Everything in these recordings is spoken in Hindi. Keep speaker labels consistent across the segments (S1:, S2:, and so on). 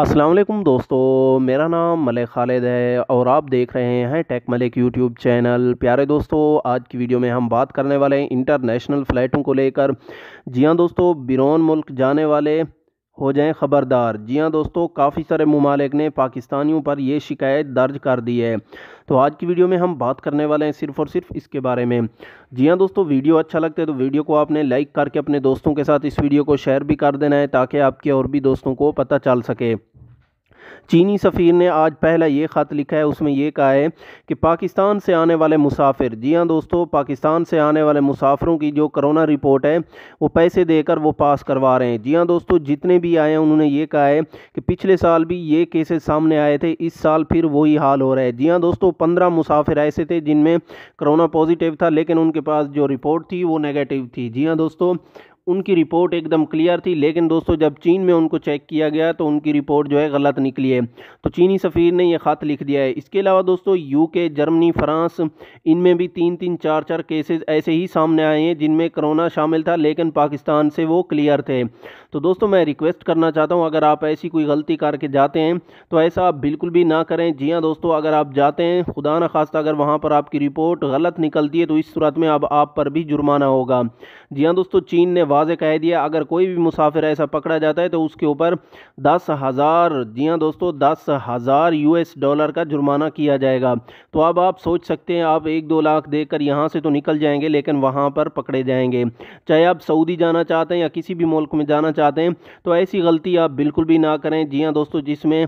S1: असलम दोस्तों मेरा नाम मलिक खालिद है और आप देख रहे हैं टेक मलिक यूट्यूब चैनल प्यारे दोस्तों आज की वीडियो में हम बात करने वाले हैं इंटरनेशनल फ़्लाइटों को लेकर जी हाँ दोस्तों बिरौन मुल्क जाने वाले हो जाएं ख़बरदार जी हाँ दोस्तों काफ़ी सारे ममालिक ने पाकिस्तानियों पर यह शिकायत दर्ज कर दी है तो आज की वीडियो में हम बात करने वाले हैं सिर्फ और सिर्फ इसके बारे में जी हाँ दोस्तों वीडियो अच्छा लगता है तो वीडियो को आपने लाइक करके अपने दोस्तों के साथ इस वीडियो को शेयर भी कर देना है ताकि आपके और भी दोस्तों को पता चल सके चीनी सफ़ीर ने आज पहला ये ख़त लिखा है उसमें यह कहा है कि पाकिस्तान से आने वाले मुसाफिर जी हाँ दोस्तों पाकिस्तान से आने वाले मुसाफिरों की जो करोना रिपोर्ट है वो पैसे देकर वो पास करवा रहे हैं जी हाँ दोस्तों जितने भी आए हैं उन्होंने ये कहा है कि पिछले साल भी ये केसेस सामने आए थे इस साल फिर वही हाल हो रहा है जी हाँ दोस्तों पंद्रह मुसाफिर ऐसे थे जिनमें करोना पॉजिटिव था लेकिन उनके पास जो रिपोर्ट थी वो नेगेटिव थी जी हाँ दोस्तों उनकी रिपोर्ट एकदम क्लियर थी लेकिन दोस्तों जब चीन में उनको चेक किया गया तो उनकी रिपोर्ट जो है गलत निकली है तो चीनी सफ़ीर ने यह ख़त लिख दिया है इसके अलावा दोस्तों यूके जर्मनी फ्रांस इनमें भी तीन तीन चार चार केसेस ऐसे ही सामने आए हैं जिनमें कोरोना शामिल था लेकिन पाकिस्तान से वो क्लियर थे तो दोस्तों मैं रिक्वेस्ट करना चाहता हूँ अगर आप ऐसी कोई गलती करके जाते हैं तो ऐसा आप बिल्कुल भी ना करें जी हाँ दोस्तों अगर आप जाते हैं खुदा न खास्ता अगर वहाँ पर आपकी रिपोर्ट गलत निकलती है तो इस सूरत में अब आप पर भी जुर्माना होगा जी हाँ दोस्तों चीन ने वाज कह दिया अगर कोई भी मुसाफिर ऐसा पकड़ा जाता है तो उसके ऊपर दस हज़ार जी हाँ दोस्तों दस हज़ार यू डॉलर का जुर्माना किया जाएगा तो अब आप सोच सकते हैं आप एक दो लाख देकर यहाँ से तो निकल जाएंगे लेकिन वहाँ पर पकड़े जाएंगे चाहे आप सऊदी जाना चाहते हैं या किसी भी मुल्क में जाना चाहते हैं तो ऐसी गलती आप बिल्कुल भी ना करें जी हाँ दोस्तों जिसमें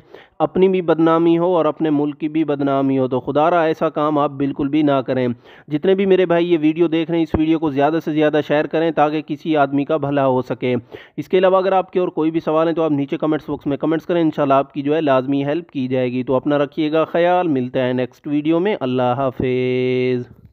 S1: अपनी भी बदनामी हो और अपने मुल्क की भी बदनामी हो तो खुदा रहा ऐसा काम आप बिल्कुल भी ना करें जितने भी मेरे भाई ये वीडियो देख रहे हैं इस वीडियो को ज़्यादा से ज़्यादा शेयर करें ताकि किसी आदमी आदमी का भला हो सके इसके अलावा अगर आपके और कोई भी सवाल है तो आप नीचे कमेंट्स बॉक्स में कमेंट्स करें इंशाल्लाह आपकी जो है लाजमी हेल्प की जाएगी तो अपना रखिएगा ख्याल मिलता है नेक्स्ट वीडियो में अल्लाह हाफिज़